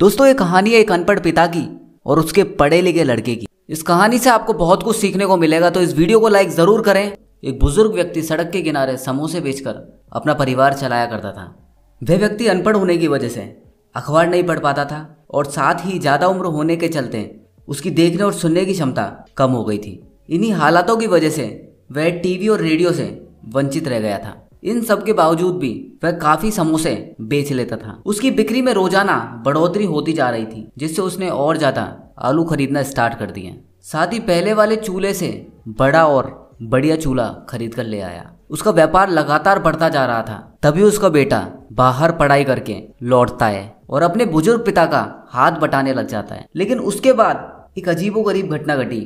दोस्तों ये कहानी है एक अनपढ़ पिता की और उसके पढ़े लिखे लड़के की इस कहानी से आपको बहुत कुछ सीखने को मिलेगा तो इस वीडियो को लाइक ज़रूर करें एक बुजुर्ग व्यक्ति सड़क के किनारे समोसे बेचकर अपना परिवार चलाया करता था वह व्यक्ति अनपढ़ होने की वजह से अखबार नहीं पढ़ पाता था और साथ ही ज़्यादा उम्र होने के चलते उसकी देखने और सुनने की क्षमता कम हो गई थी इन्हीं हालातों की वजह से वह टीवी और रेडियो से वंचित रह गया था इन सब के बावजूद भी वह काफी समोसे बेच लेता था उसकी बिक्री में रोजाना बढ़ोतरी होती जा रही थी जिससे उसने और ज्यादा आलू खरीदना स्टार्ट कर दिया साथ ही पहले वाले चूल्हे से बड़ा और बढ़िया चूल्हा खरीद कर ले आया उसका व्यापार लगातार बढ़ता जा रहा था तभी उसका बेटा बाहर पढ़ाई करके लौटता है और अपने बुजुर्ग पिता का हाथ बटाने लग जाता है लेकिन उसके बाद एक अजीबो गरीब घटना घटी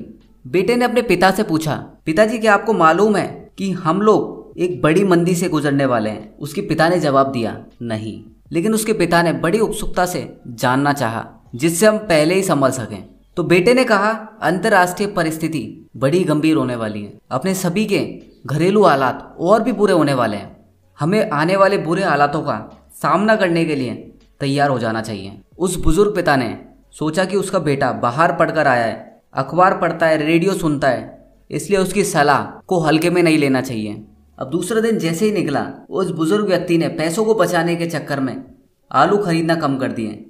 बेटे ने अपने पिता से पूछा पिताजी क्या आपको मालूम है कि हम लोग एक बड़ी मंदी से गुजरने वाले हैं उसके पिता ने जवाब दिया नहीं लेकिन उसके पिता ने बड़ी उत्सुकता से जानना चाहा जिससे हम पहले ही संभल सकें तो बेटे ने कहा अंतर्राष्ट्रीय परिस्थिति बड़ी गंभीर होने वाली है अपने सभी के घरेलू हालात और भी बुरे होने वाले हैं हमें आने वाले बुरे हालातों का सामना करने के लिए तैयार हो जाना चाहिए उस बुजुर्ग पिता ने सोचा कि उसका बेटा बाहर पढ़कर आया है अखबार पढ़ता है रेडियो सुनता है इसलिए उसकी सलाह को हल्के में नहीं लेना चाहिए अब दूसरे दिन जैसे ही निकला उस बुजुर्ग व्यक्ति ने पैसों को बचाने के चक्कर में आलू खरीदना कम कर दिए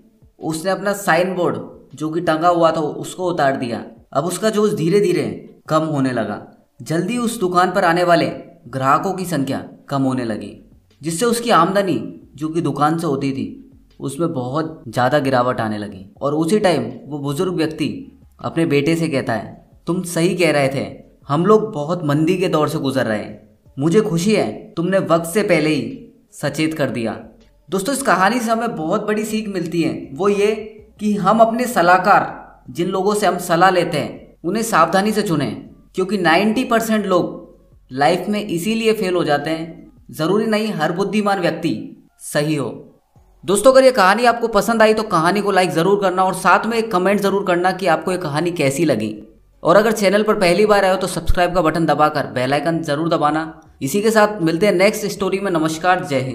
उसने अपना साइन बोर्ड जो कि टंगा हुआ था उसको उतार दिया अब उसका जोश धीरे धीरे कम होने लगा जल्दी उस दुकान पर आने वाले ग्राहकों की संख्या कम होने लगी जिससे उसकी आमदनी जो कि दुकान से होती थी उसमें बहुत ज़्यादा गिरावट आने लगी और उसी टाइम वो बुज़ुर्ग व्यक्ति अपने बेटे से कहता है तुम सही कह रहे थे हम लोग बहुत मंदी के दौर से गुजर रहे हैं मुझे खुशी है तुमने वक्त से पहले ही सचेत कर दिया दोस्तों इस कहानी से हमें बहुत बड़ी सीख मिलती है वो ये कि हम अपने सलाहकार जिन लोगों से हम सलाह लेते हैं उन्हें सावधानी से चुने क्योंकि 90 परसेंट लोग लाइफ में इसीलिए फेल हो जाते हैं ज़रूरी नहीं हर बुद्धिमान व्यक्ति सही हो दोस्तों अगर ये कहानी आपको पसंद आई तो कहानी को लाइक ज़रूर करना और साथ में एक कमेंट ज़रूर करना कि आपको ये कहानी कैसी लगी और अगर चैनल पर पहली बार आए हो तो सब्सक्राइब का बटन दबाकर बेल आइकन जरूर दबाना इसी के साथ मिलते हैं नेक्स्ट स्टोरी में नमस्कार जय हिंद